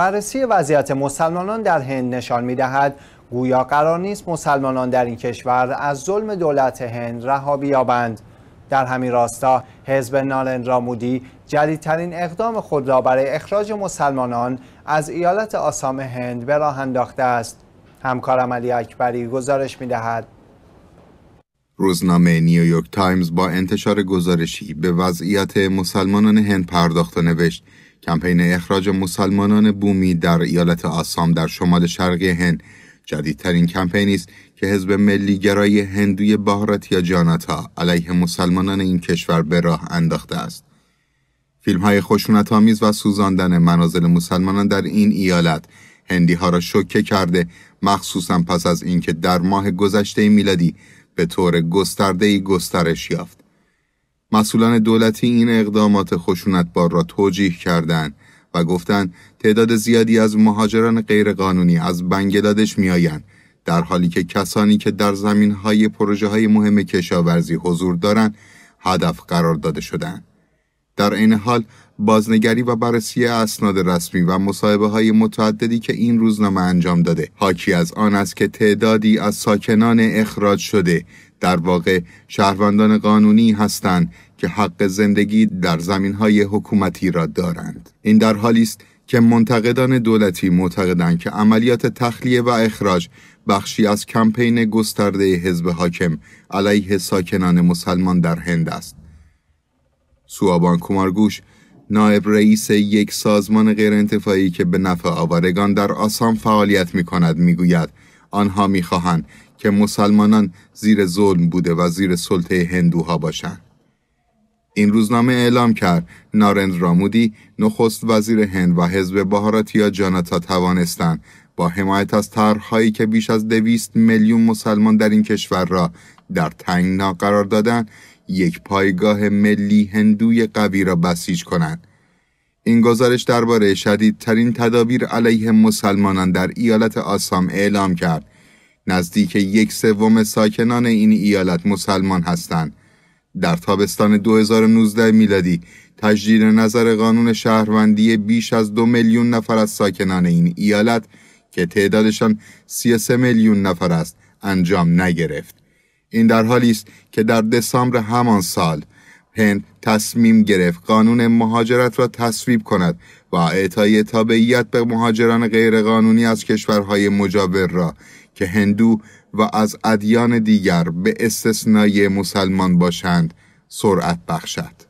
بررسی وضعیت مسلمانان در هند نشان می دهد گویا قرار نیست مسلمانان در این کشور از ظلم دولت هند رها بیابند در همین راستا حزب نالن رامودی جدیدترین اقدام خود را برای اخراج مسلمانان از ایالت آسام هند به راه انداخته است همکارم علی اکبری گزارش می دهد روزنامه نیویورک تایمز با انتشار گزارشی به وضعیت مسلمانان هند پرداخت و نوشت کمپین اخراج مسلمانان بومی در ایالت آسام در شمال شرقی هند جدیدترین کمپینی است که حزب ملی گرای هندوی یا جاناتا علیه مسلمانان این کشور به راه انداخته است. فیلم های خشونت آمیز و سوزاندن منازل مسلمانان در این ایالت هندی ها را شوکه کرده مخصوصا پس از اینکه در ماه گذشته میلادی به طور گسترده‌ای گسترش یافت. مسئولان دولتی این اقدامات بار را توجیه کردند و گفتند تعداد زیادی از مهاجران غیرقانونی از بنگلادش میآیند در حالی که کسانی که در زمین های پروژه های مهم کشاورزی حضور دارند هدف قرار داده شدند. در این حال بازنگری و بررسی اسناد رسمی و مصاحبه های متعددی که این روزنامه انجام داده حاکی از آن است که تعدادی از ساکنان اخراج شده در واقع شهروندان قانونی هستند که حق زندگی در زمین های حکومتی را دارند این در حالی است که منتقدان دولتی معتقدند که عملیات تخلیه و اخراج بخشی از کمپین گسترده حزب حاکم علیه ساکنان مسلمان در هند است سوابان کمارگوش نایب رئیس یک سازمان غیرانتفاعی که به نفع آوارگان در آسام فعالیت می کند می گوید آنها می خواهند که مسلمانان زیر ظلم بوده و زیر سلطه هندوها باشند. این روزنامه اعلام کرد نارند رامودی نخست وزیر هند و حزب بهاراتیا جاناتا توانستند با حمایت از طرحهایی که بیش از دویست میلیون مسلمان در این کشور را در تنگنا قرار دادند یک پایگاه ملی هندوی قوی را بسیج کنند. این گزارش درباره شدیدترین تدابیر علیه مسلمانان در ایالت آسام اعلام کرد. نزدیک یک سوم ساکنان این ایالت مسلمان هستند. در تابستان 2019 میلادی تجدید نظر قانون شهروندی بیش از دو میلیون نفر از ساکنان این ایالت که تعدادشان 33 میلیون نفر است انجام نگرفت. این در حالی است که در دسامبر همان سال هند تصمیم گرفت قانون مهاجرت را تصویب کند و اعطای تابعیت به مهاجران غیرقانونی از کشورهای مجاور را که هندو و از ادیان دیگر به استثنای مسلمان باشند سرعت بخشد